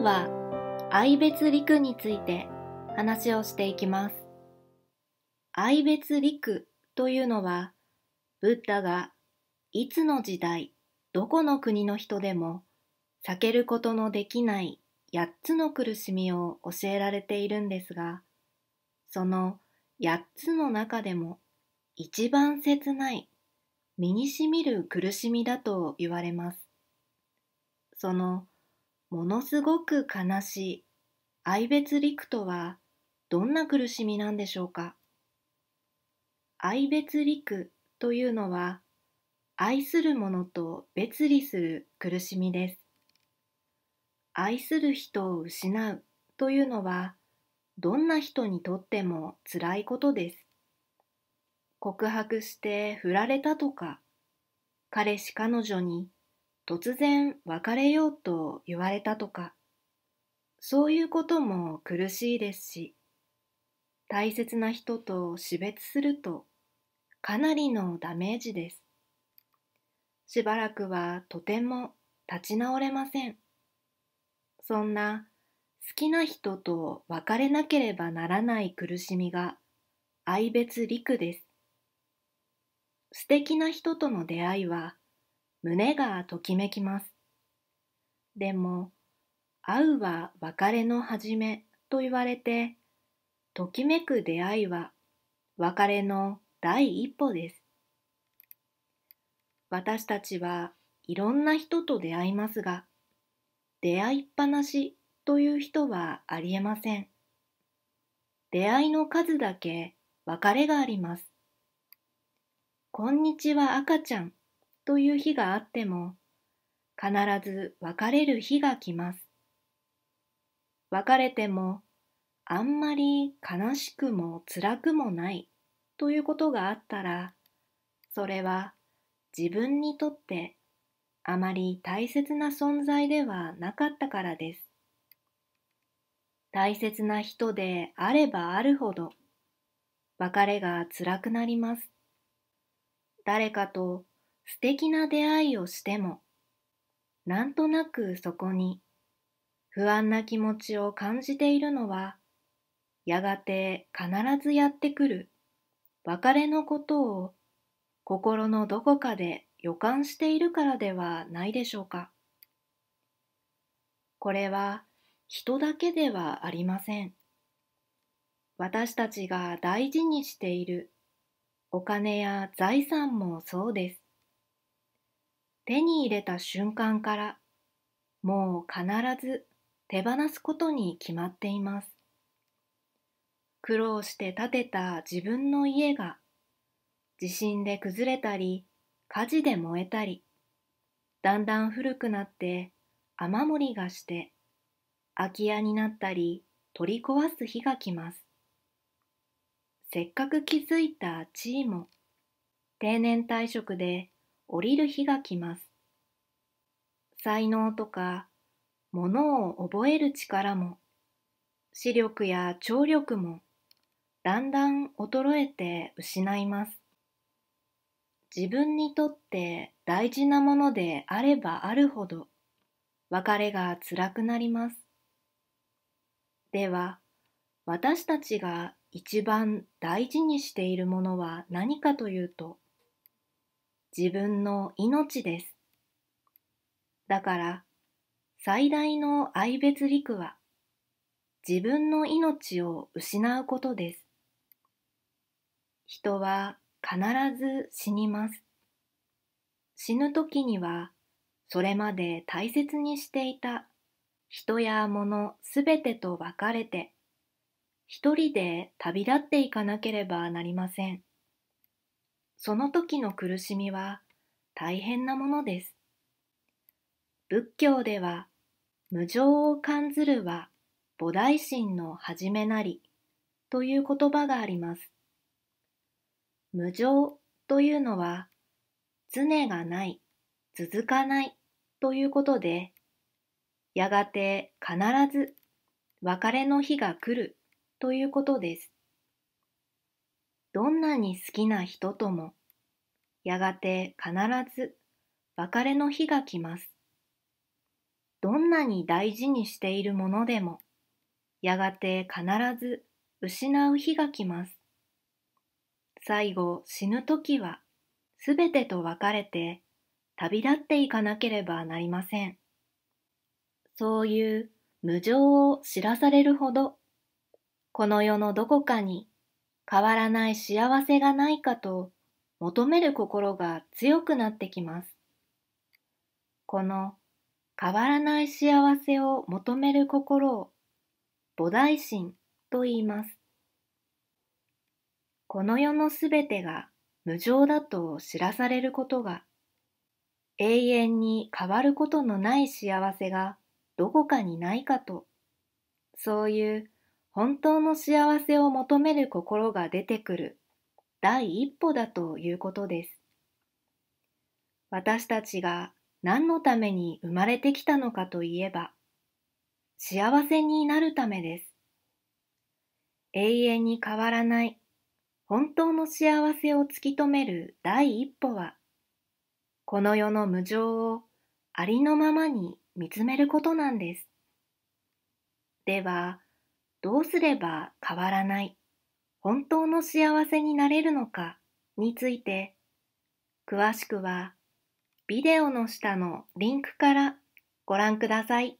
今日は愛別陸について話をしていきます。愛別陸というのは、ブッダがいつの時代、どこの国の人でも避けることのできない8つの苦しみを教えられているんですが、その8つの中でも一番切ない身にしみる苦しみだと言われます。そのものすごく悲しい愛別陸とはどんな苦しみなんでしょうか愛別陸というのは愛する者と別離する苦しみです愛する人を失うというのはどんな人にとっても辛いことです告白して振られたとか彼氏彼女に突然別れようと言われたとか、そういうことも苦しいですし、大切な人と死別するとかなりのダメージです。しばらくはとても立ち直れません。そんな好きな人と別れなければならない苦しみが愛別陸です。素敵な人との出会いは胸がときめきます。でも、会うは別れの始めと言われて、ときめく出会いは別れの第一歩です。私たちはいろんな人と出会いますが、出会いっぱなしという人はありえません。出会いの数だけ別れがあります。こんにちは赤ちゃんという日があっても、必ず別れる日が来ます。別れても、あんまり悲しくも辛くもないということがあったら、それは自分にとってあまり大切な存在ではなかったからです。大切な人であればあるほど、別れが辛くなります。誰かと素敵な出会いをしても、なんとなくそこに不安な気持ちを感じているのは、やがて必ずやってくる別れのことを心のどこかで予感しているからではないでしょうか。これは人だけではありません。私たちが大事にしているお金や財産もそうです。手に入れた瞬間からもう必ず手放すことに決まっています苦労して建てた自分の家が地震で崩れたり火事で燃えたりだんだん古くなって雨漏りがして空き家になったり取り壊す日が来ますせっかく築いた地位も定年退職で降りる日が来ます。才能とか、ものを覚える力も、視力や聴力も、だんだん衰えて失います。自分にとって大事なものであればあるほど、別れが辛くなります。では、私たちが一番大事にしているものは何かというと、自分の命です。だから最大の愛別陸は自分の命を失うことです。人は必ず死にます。死ぬ時にはそれまで大切にしていた人や物すべてと別れて一人で旅立っていかなければなりません。その時の苦しみは大変なものです。仏教では、無常を感ずるは菩提心の始めなりという言葉があります。無常というのは、常がない、続かないということで、やがて必ず別れの日が来るということです。どんなに好きな人ともやがて必ず別れの日が来ます。どんなに大事にしているものでもやがて必ず失う日が来ます。最後死ぬ時はすべてと別れて旅立っていかなければなりません。そういう無常を知らされるほどこの世のどこかに変わらない幸せがないかと求める心が強くなってきます。この変わらない幸せを求める心を菩提心と言います。この世のすべてが無常だと知らされることが永遠に変わることのない幸せがどこかにないかとそういう本当の幸せを求める心が出てくる第一歩だということです。私たちが何のために生まれてきたのかといえば、幸せになるためです。永遠に変わらない本当の幸せを突き止める第一歩は、この世の無常をありのままに見つめることなんです。では、どうすれば変わらない本当の幸せになれるのかについて詳しくはビデオの下のリンクからご覧ください。